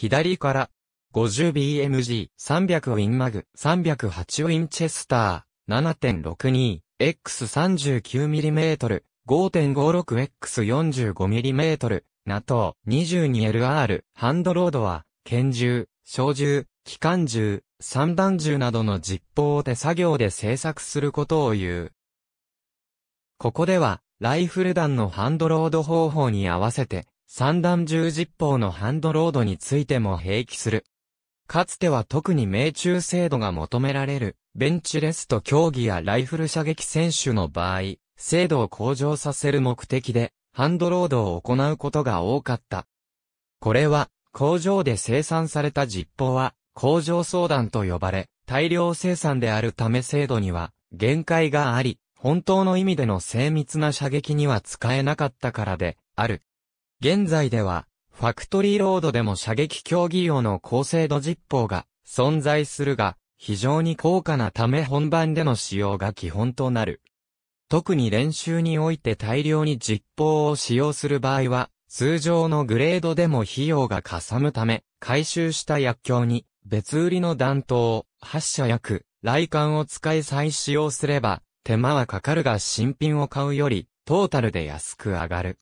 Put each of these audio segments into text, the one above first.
左から 50BMG、300ウィンマグ、308ウィンチェスター、7.62X39mm、5.56X45mm、NATO、22LR、ハンドロードは、拳銃、小銃、機関銃、散弾銃などの実砲を手作業で製作することを言う。ここでは、ライフル弾のハンドロード方法に合わせて、三段十実砲のハンドロードについても併記する。かつては特に命中精度が求められる、ベンチレスト競技やライフル射撃選手の場合、精度を向上させる目的で、ハンドロードを行うことが多かった。これは、工場で生産された実砲は、工場相談と呼ばれ、大量生産であるため精度には、限界があり、本当の意味での精密な射撃には使えなかったからで、ある。現在では、ファクトリーロードでも射撃競技用の高精度実砲が存在するが、非常に高価なため本番での使用が基本となる。特に練習において大量に実砲を使用する場合は、通常のグレードでも費用がかさむため、回収した薬莢に別売りの弾頭、発射薬、雷管を使い再使用すれば、手間はかかるが新品を買うより、トータルで安く上がる。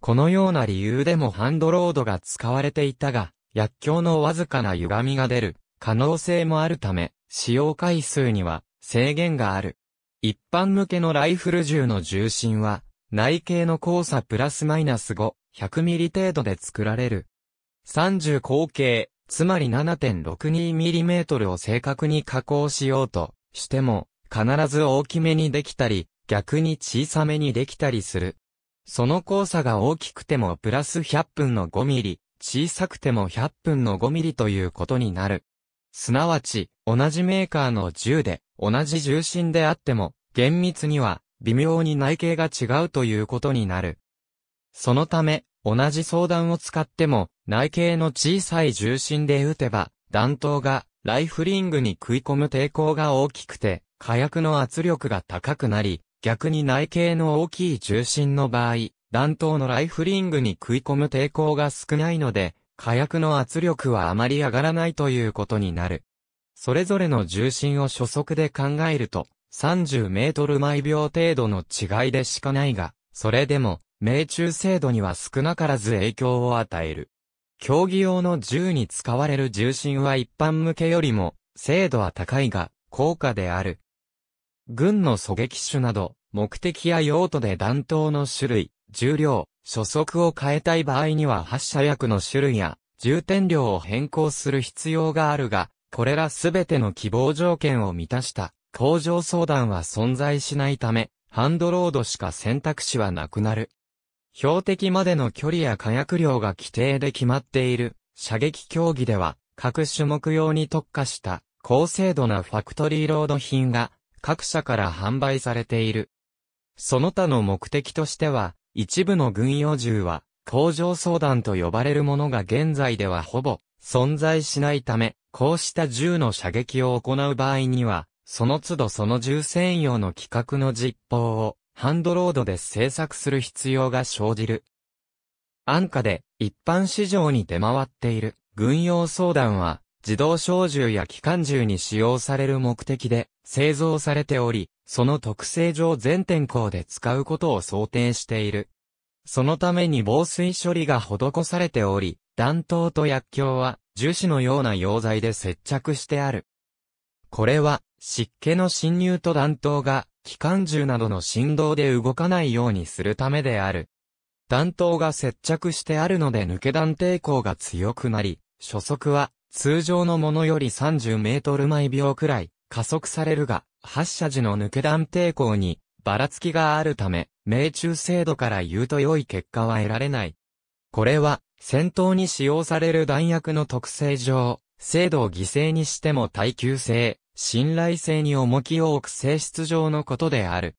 このような理由でもハンドロードが使われていたが、薬莢のわずかな歪みが出る可能性もあるため、使用回数には制限がある。一般向けのライフル銃の重心は、内径の交差プラスマイナス5、100ミリ程度で作られる。30口径、つまり7 6 2トルを正確に加工しようとしても、必ず大きめにできたり、逆に小さめにできたりする。その交差が大きくてもプラス100分の5ミリ、小さくても100分の5ミリということになる。すなわち、同じメーカーの銃で、同じ重心であっても、厳密には、微妙に内径が違うということになる。そのため、同じ相談を使っても、内径の小さい重心で撃てば、弾頭が、ライフリングに食い込む抵抗が大きくて、火薬の圧力が高くなり、逆に内径の大きい重心の場合、弾頭のライフリングに食い込む抵抗が少ないので、火薬の圧力はあまり上がらないということになる。それぞれの重心を初速で考えると、30メートル毎秒程度の違いでしかないが、それでも、命中精度には少なからず影響を与える。競技用の銃に使われる重心は一般向けよりも、精度は高いが、高価である。軍の狙撃手など、目的や用途で弾頭の種類、重量、初速を変えたい場合には発射薬の種類や、重点量を変更する必要があるが、これらすべての希望条件を満たした、工場相談は存在しないため、ハンドロードしか選択肢はなくなる。標的までの距離や火薬量が規定で決まっている、射撃競技では、各種目用に特化した、高精度なファクトリーロード品が各社から販売されている。その他の目的としては、一部の軍用銃は、工場相談と呼ばれるものが現在ではほぼ存在しないため、こうした銃の射撃を行う場合には、その都度その銃専用の規格の実報をハンドロードで製作する必要が生じる。安価で一般市場に出回っている軍用相談は自動小銃や機関銃に使用される目的で製造されており、その特性上全天候で使うことを想定している。そのために防水処理が施されており、弾頭と薬莢は樹脂のような溶剤で接着してある。これは湿気の侵入と弾頭が機関銃などの振動で動かないようにするためである。弾頭が接着してあるので抜け弾抵抗が強くなり、初速は通常のものより30メートル毎秒くらい加速されるが、発射時の抜け弾抵抗にばらつきがあるため、命中精度から言うと良い結果は得られない。これは、戦闘に使用される弾薬の特性上、精度を犠牲にしても耐久性、信頼性に重きを置く性質上のことである。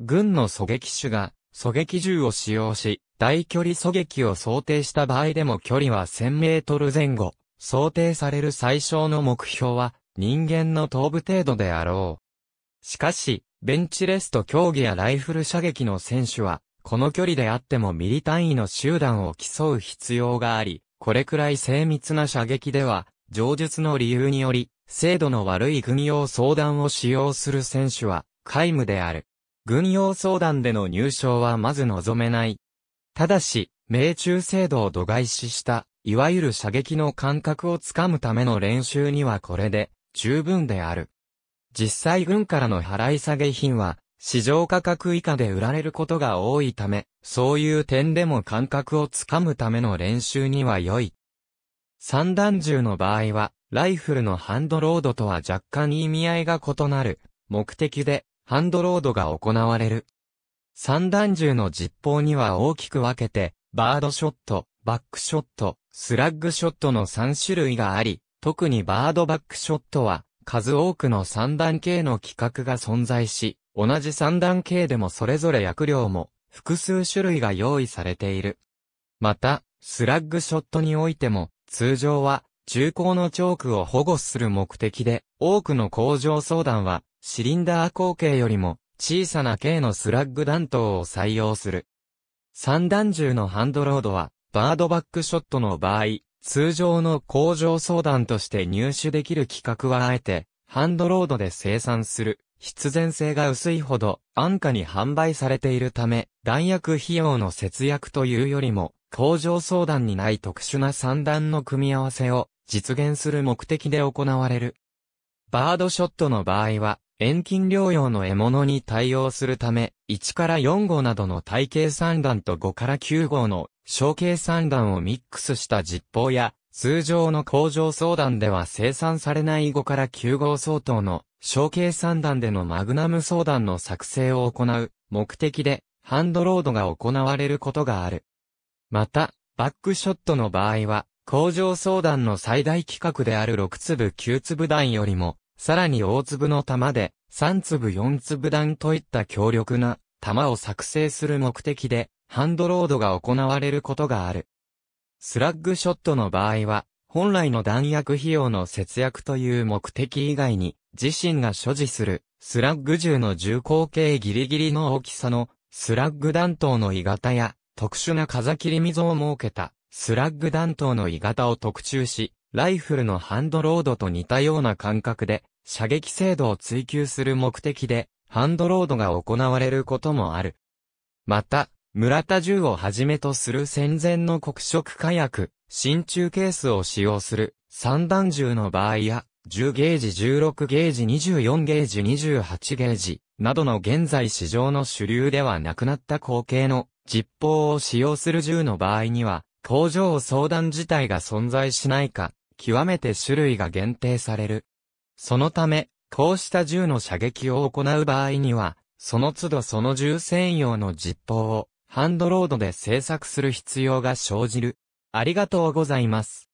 軍の狙撃手が、狙撃銃を使用し、大距離狙撃を想定した場合でも距離は1000メートル前後、想定される最小の目標は人間の頭部程度であろう。しかし、ベンチレスト競技やライフル射撃の選手は、この距離であってもミリ単位の集団を競う必要があり、これくらい精密な射撃では、上述の理由により、精度の悪い軍用相談を使用する選手は、皆無である。軍用相談での入賞はまず望めない。ただし、命中精度を度外視したいわゆる射撃の感覚をつかむための練習にはこれで十分である。実際軍からの払い下げ品は市場価格以下で売られることが多いため、そういう点でも感覚をつかむための練習には良い。三段銃の場合は、ライフルのハンドロードとは若干意味合いが異なる目的でハンドロードが行われる。三段銃の実砲には大きく分けて、バードショット、バックショット、スラッグショットの3種類があり、特にバードバックショットは、数多くの三段系の規格が存在し、同じ三段系でもそれぞれ薬量も複数種類が用意されている。また、スラッグショットにおいても、通常は中高のチョークを保護する目的で、多くの工場相談は、シリンダー口径よりも小さな径のスラッグ弾頭を採用する。三段銃のハンドロードは、バードバックショットの場合、通常の工場相談として入手できる規格はあえて、ハンドロードで生産する、必然性が薄いほど安価に販売されているため、弾薬費用の節約というよりも、工場相談にない特殊な三段の組み合わせを実現する目的で行われる。バードショットの場合は、遠近療養の獲物に対応するため、1から4号などの体系3段と5から9号の小型3段をミックスした実報や、通常の工場相談では生産されない5から9号相当の小型3段でのマグナム相談の作成を行う目的でハンドロードが行われることがある。また、バックショットの場合は、工場相談の最大規格である6粒9粒弾よりもさらに大粒の玉で、3粒4粒弾といった強力な玉を作成する目的で、ハンドロードが行われることがある。スラッグショットの場合は、本来の弾薬費用の節約という目的以外に、自身が所持する、スラッグ銃の銃口径ギリギリの大きさの、スラッグ弾頭の鋳型や、特殊な風切り溝を設けた、スラッグ弾頭の鋳型を特注し、ライフルのハンドロードと似たような感覚で、射撃精度を追求する目的で、ハンドロードが行われることもある。また、村田銃をはじめとする戦前の黒色火薬、真鍮ケースを使用する三段銃の場合や、10ゲージ16ゲージ24ゲージ28ゲージなどの現在市場の主流ではなくなった後継の実砲を使用する銃の場合には、工場相談自体が存在しないか、極めて種類が限定される。そのため、こうした銃の射撃を行う場合には、その都度その銃専用の実砲をハンドロードで製作する必要が生じる。ありがとうございます。